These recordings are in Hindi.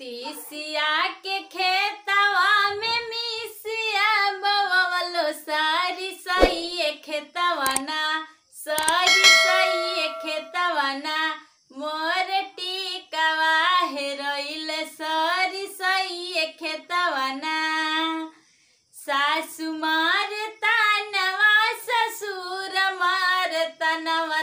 तीसिया के खेतवा में मिसिया बवलो सारी सही खेतवाना सारी सही खेतवाना मोर टीकावा है रोइल सारी सही खेतवाना सासु मार तनवा ससुर मार तनवा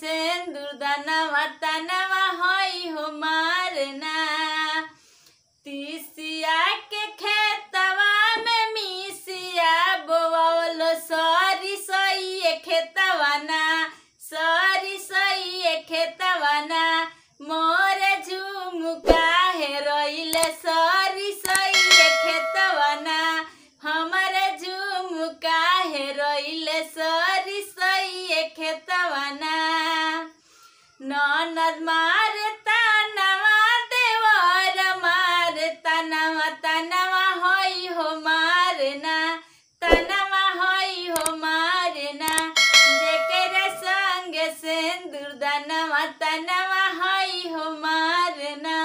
सिंदूरदान वतनवा होई हो मारना तीसिया के खेतवा में मिसिया सॉरी सही खेतवाना सॉरी सही खेतवाना मोर झुमका है रोइल सॉरी सही खेतवाना हमारे झुमुका सॉरी ननद मारता नवा देवर मारता नवा तनवा होई हो मारना तनवा होई हो मारना जेकर संग सिंदूर दनवा तनवा होई हो मारना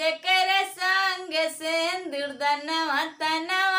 जेकर संग सिंदूर दनवा तनवा